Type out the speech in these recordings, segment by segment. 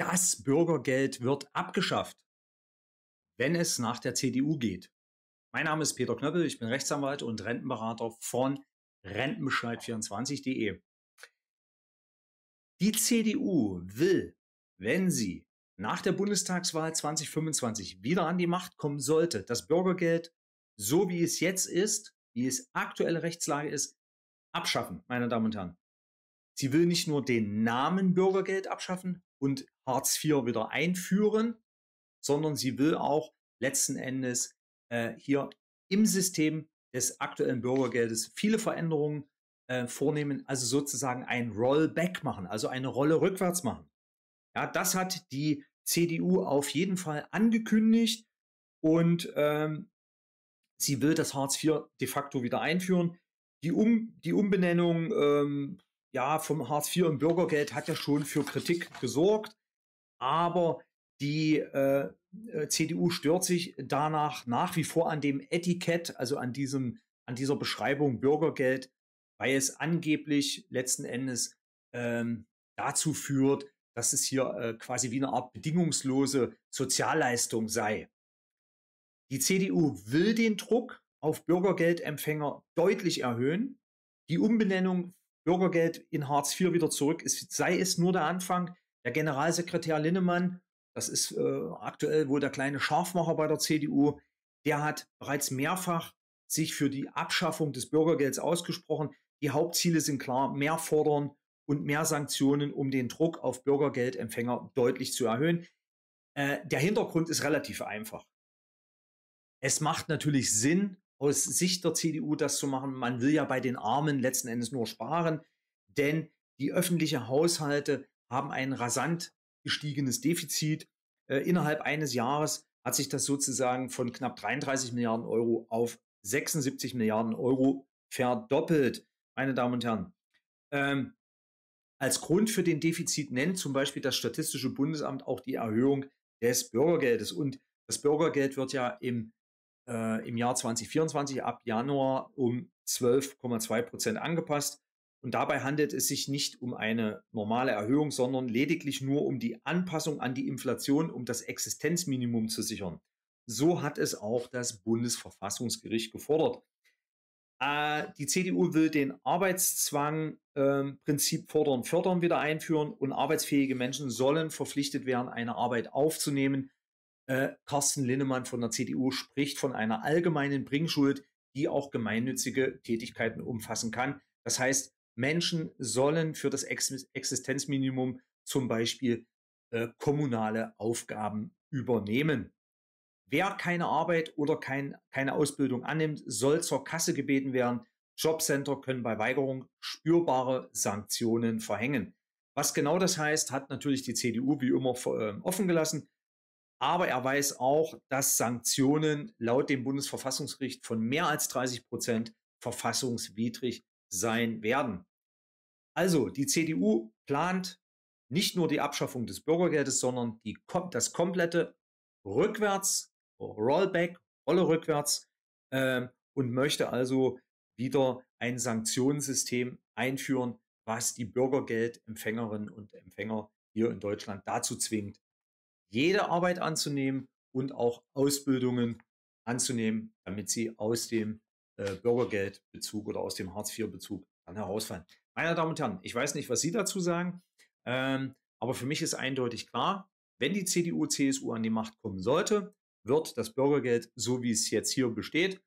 das Bürgergeld wird abgeschafft, wenn es nach der CDU geht. Mein Name ist Peter Knöppel, ich bin Rechtsanwalt und Rentenberater von rentenbescheid24.de. Die CDU will, wenn sie nach der Bundestagswahl 2025 wieder an die Macht kommen sollte, das Bürgergeld, so wie es jetzt ist, wie es aktuelle Rechtslage ist, abschaffen, meine Damen und Herren. Sie will nicht nur den Namen Bürgergeld abschaffen, und Hartz IV wieder einführen, sondern sie will auch letzten Endes äh, hier im System des aktuellen Bürgergeldes viele Veränderungen äh, vornehmen, also sozusagen ein Rollback machen, also eine Rolle rückwärts machen. Ja, das hat die CDU auf jeden Fall angekündigt und ähm, sie will das Hartz IV de facto wieder einführen. Die, um, die Umbenennung ähm, ja, vom Hartz IV im Bürgergeld hat ja schon für Kritik gesorgt, aber die äh, äh CDU stört sich danach nach wie vor an dem Etikett, also an diesem, an dieser Beschreibung Bürgergeld, weil es angeblich letzten Endes ähm, dazu führt, dass es hier äh, quasi wie eine Art bedingungslose Sozialleistung sei. Die CDU will den Druck auf Bürgergeldempfänger deutlich erhöhen. Die Umbenennung Bürgergeld in Hartz IV wieder zurück ist, sei es nur der Anfang. Der Generalsekretär Linnemann, das ist äh, aktuell wohl der kleine Scharfmacher bei der CDU, der hat bereits mehrfach sich für die Abschaffung des Bürgergelds ausgesprochen. Die Hauptziele sind klar, mehr fordern und mehr Sanktionen, um den Druck auf Bürgergeldempfänger deutlich zu erhöhen. Äh, der Hintergrund ist relativ einfach. Es macht natürlich Sinn, aus Sicht der CDU das zu machen. Man will ja bei den Armen letzten Endes nur sparen, denn die öffentlichen Haushalte haben ein rasant gestiegenes Defizit. Äh, innerhalb eines Jahres hat sich das sozusagen von knapp 33 Milliarden Euro auf 76 Milliarden Euro verdoppelt, meine Damen und Herren. Ähm, als Grund für den Defizit nennt zum Beispiel das Statistische Bundesamt auch die Erhöhung des Bürgergeldes. Und das Bürgergeld wird ja im äh, im Jahr 2024 ab Januar um 12,2 Prozent angepasst. Und dabei handelt es sich nicht um eine normale Erhöhung, sondern lediglich nur um die Anpassung an die Inflation, um das Existenzminimum zu sichern. So hat es auch das Bundesverfassungsgericht gefordert. Äh, die CDU will den Arbeitszwang-Prinzip ähm, äh, fordern, fördern wieder einführen und arbeitsfähige Menschen sollen verpflichtet werden, eine Arbeit aufzunehmen, äh, Carsten Linnemann von der CDU spricht von einer allgemeinen Bringschuld, die auch gemeinnützige Tätigkeiten umfassen kann. Das heißt, Menschen sollen für das Ex Existenzminimum zum Beispiel äh, kommunale Aufgaben übernehmen. Wer keine Arbeit oder kein, keine Ausbildung annimmt, soll zur Kasse gebeten werden. Jobcenter können bei Weigerung spürbare Sanktionen verhängen. Was genau das heißt, hat natürlich die CDU wie immer ähm, offen gelassen. Aber er weiß auch, dass Sanktionen laut dem Bundesverfassungsgericht von mehr als 30 Prozent verfassungswidrig sein werden. Also die CDU plant nicht nur die Abschaffung des Bürgergeldes, sondern die, das komplette Rückwärts, Rollback, Rolle rückwärts äh, und möchte also wieder ein Sanktionssystem einführen, was die Bürgergeldempfängerinnen und Empfänger hier in Deutschland dazu zwingt, jede Arbeit anzunehmen und auch Ausbildungen anzunehmen, damit sie aus dem äh, Bürgergeldbezug oder aus dem Hartz-IV-Bezug dann herausfallen. Meine Damen und Herren, ich weiß nicht, was Sie dazu sagen, ähm, aber für mich ist eindeutig klar, wenn die CDU, CSU an die Macht kommen sollte, wird das Bürgergeld, so wie es jetzt hier besteht,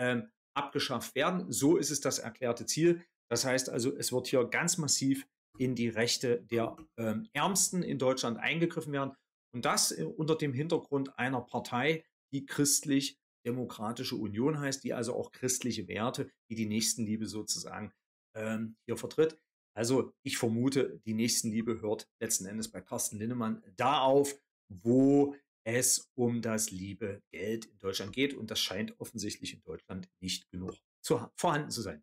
ähm, abgeschafft werden. So ist es das erklärte Ziel. Das heißt also, es wird hier ganz massiv in die Rechte der ähm, Ärmsten in Deutschland eingegriffen werden. Und das äh, unter dem Hintergrund einer Partei, die christlich-demokratische Union heißt, die also auch christliche Werte, die die Nächstenliebe sozusagen ähm, hier vertritt. Also ich vermute, die Nächstenliebe hört letzten Endes bei Carsten Linnemann da auf, wo es um das liebe Geld in Deutschland geht. Und das scheint offensichtlich in Deutschland nicht genug zu, vorhanden zu sein.